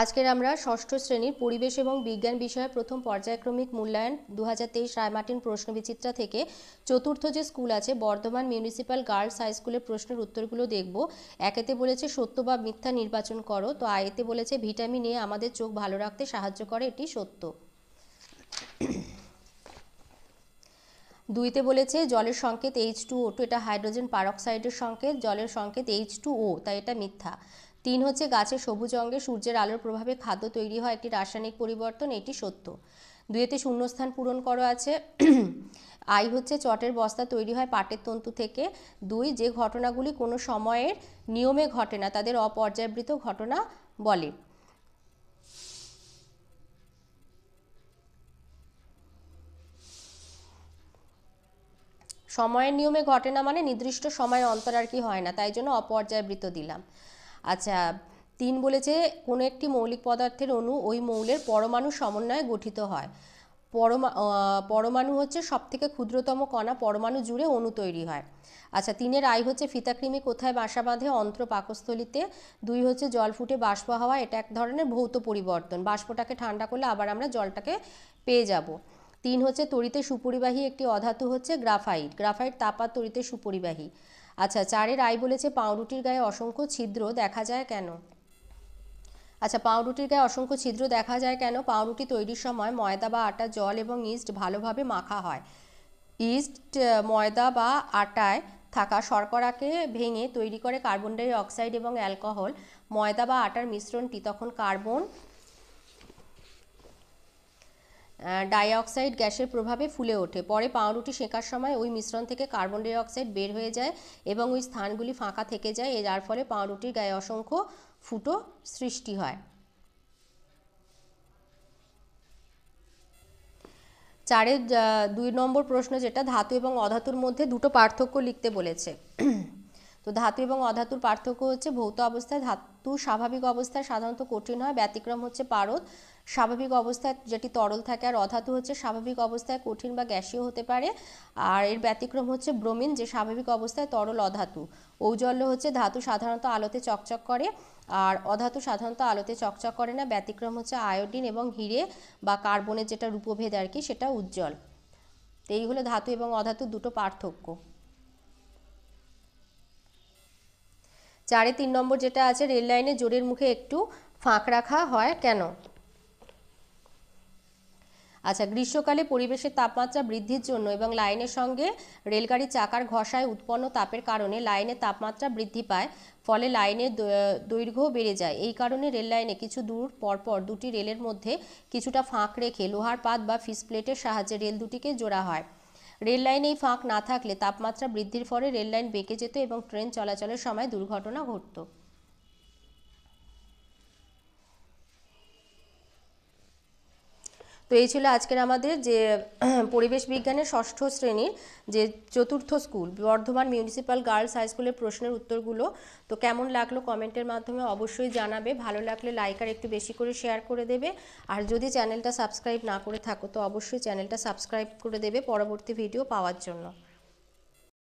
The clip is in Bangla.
আজকের আমরা ষষ্ঠ শ্রেণীর পরিবেশ এবং বিজ্ঞান বিষয়ে প্রথম পর্যায়ক্রমিক মূল্যায়ন দু হাজার তেইশ রায়মার্টিন প্রশ্নবিচিত্রা থেকে চতুর্থ যে স্কুল আছে বর্ধমান মিউনিসিপ্যাল গার্লস হাই স্কুলের প্রশ্নের উত্তরগুলো দেখব একেতে বলেছে সত্য বা মিথ্যা নির্বাচন করো তো আয়েতে বলেছে ভিটামিন এ আমাদের চোখ ভালো রাখতে সাহায্য করে এটি সত্য দুইতে বলেছে জলের সংকেত এইচ টু ও টু এটা হাইড্রোজেন পারক্সাইডের সংকেত জলের সংকেত এইচ টু ও তাই এটা মিথ্যা তিন হচ্ছে গাছের সবুজ অঙ্গে সূর্যের আলোর প্রভাবে খাদ্য তৈরি হয় একটি রাসায়নিক পরিবর্তন এটি সত্য দুয়েতে শূন্যস্থান পূরণ করা আছে আই হচ্ছে চটের বস্তা তৈরি হয় পাটের তন্তু থেকে দুই যে ঘটনাগুলি কোনো সময়ের নিয়মে ঘটে না তাদের অপর্যাবৃত ঘটনা বলে সময়ের নিয়মে ঘটে না মানে নির্দিষ্ট সময় অন্তর আর কি হয় না তাই জন্য অপর্যায়বৃত্ত দিলাম আচ্ছা তিন বলেছে কোনো একটি মৌলিক পদার্থের অণু ওই মৌলের পরমাণু সমন্বয়ে গঠিত হয় পরমা পরমাণু হচ্ছে সবথেকে ক্ষুদ্রতম কণা পরমাণু জুড়ে অণু তৈরি হয় আচ্ছা তিনের আয় হচ্ছে ফিতাকৃমি কোথায় বাসা বাঁধে অন্ত্র পাকস্থলিতে দুই হচ্ছে জল ফুটে বাষ্প হওয়া এটা এক ধরনের ভৌত পরিবর্তন বাষ্পটাকে ঠান্ডা করলে আবার আমরা জলটাকে পেয়ে যাব তিন হচ্ছে তড়িতে সুপরিবাহী একটি অধাতু হচ্ছে গ্রাফাইট গ্রাফাইট তাপা তড়িতে সুপরিবাহী আচ্ছা চারের আই বলেছে পাউরুটির গায়ে অসংখ্য ছিদ্র দেখা যায় কেন আচ্ছা পাউরুটির গায়ে অসংখ্য ছিদ্র দেখা যায় কেন পাউরুটি তৈরির সময় ময়দা বা আটা জল এবং ইস্ট ভালোভাবে মাখা হয় ইস্ট ময়দা বা আটায় থাকা শর্করাকে ভেঙে তৈরি করে কার্বন ডাই অক্সাইড এবং অ্যালকোহল ময়দা বা আটার মিশ্রণটি তখন কার্বন ডাইঅক্সাইড গ্যাসের প্রভাবে ফুলে ওঠে পরে পাউরুটি সেঁকার সময় ওই মিশ্রণ থেকে কার্বন ডাইঅক্সাইড বের হয়ে যায় এবং ওই স্থানগুলি ফাঁকা থেকে যায় যার ফলে পাউরুটির গায়ে অসংখ্য ফুটো সৃষ্টি হয় চারের দুই নম্বর প্রশ্ন যেটা ধাতু এবং অধাতুর মধ্যে দুটো পার্থক্য লিখতে বলেছে তো ধাতু এবং অধাতুর পার্থক্য হচ্ছে ভৌত অবস্থায় ধাতু স্বাভাবিক অবস্থায় সাধারণত কঠিন হয় ব্যতিক্রম হচ্ছে পারদ স্বাভাবিক অবস্থায় যেটি তরল থাকে আর অধাতু হচ্ছে স্বাভাবিক অবস্থায় কঠিন বা গ্যাসীয় হতে পারে আর এর ব্যতিক্রম হচ্ছে ব্রোমিন যে স্বাভাবিক অবস্থায় তরল অধাতু ঔজল্য হচ্ছে ধাতু সাধারণত আলোতে চকচক করে আর অধাতু সাধারণত আলোতে চকচক করে না ব্যতিক্রম হচ্ছে আয়োডিন এবং হিরে বা কার্বনের যেটা রূপভেদ আর কি সেটা উজ্জ্বল তো এই হলো ধাতু এবং অধাতু দুটো পার্থক্য চারে তিন নম্বর যেটা আছে রেল লাইনে জোরের মুখে একটু ফাঁক রাখা হয় কেন আচ্ছা গ্রীষ্মকালে পরিবেশের তাপমাত্রা বৃদ্ধির জন্য এবং লাইনের সঙ্গে রেলগাড়ির চাকার ঘষায় উৎপন্ন তাপের কারণে লাইনের তাপমাত্রা বৃদ্ধি পায় ফলে লাইনের দৈর্ঘ্য বেড়ে যায় এই কারণে রেল লাইনে কিছু দূর পরপর দুটি রেলের মধ্যে কিছুটা ফাঁক রেখে লোহার পাত বা প্লেটের সাহায্যে রেল দুটিকে জোড়া হয় রেললাইনে এই ফাঁক না থাকলে তাপমাত্রা বৃদ্ধির ফলে রেললাইন বেঁকে যেত এবং ট্রেন চলাচলের সময় দুর্ঘটনা ঘটত তো এই ছিল আজকের আমাদের যে পরিবেশ বিজ্ঞানের ষষ্ঠ শ্রেণীর যে চতুর্থ school Bardhaman municipal girls high স্কুলের প্রশ্নের উত্তরগুলো তো কেমন লাগলো কমেন্টের মাধ্যমে অবশ্যই জানাবে ভালো লাগলে লাইক আর একটু বেশি করে শেয়ার করে দেবে আর যদি চ্যানেলটা সাবস্ক্রাইব না করে থাকো তো অবশ্যই চ্যানেলটা সাবস্ক্রাইব করে দেবে পরবর্তী ভিডিও পাওয়ার জন্য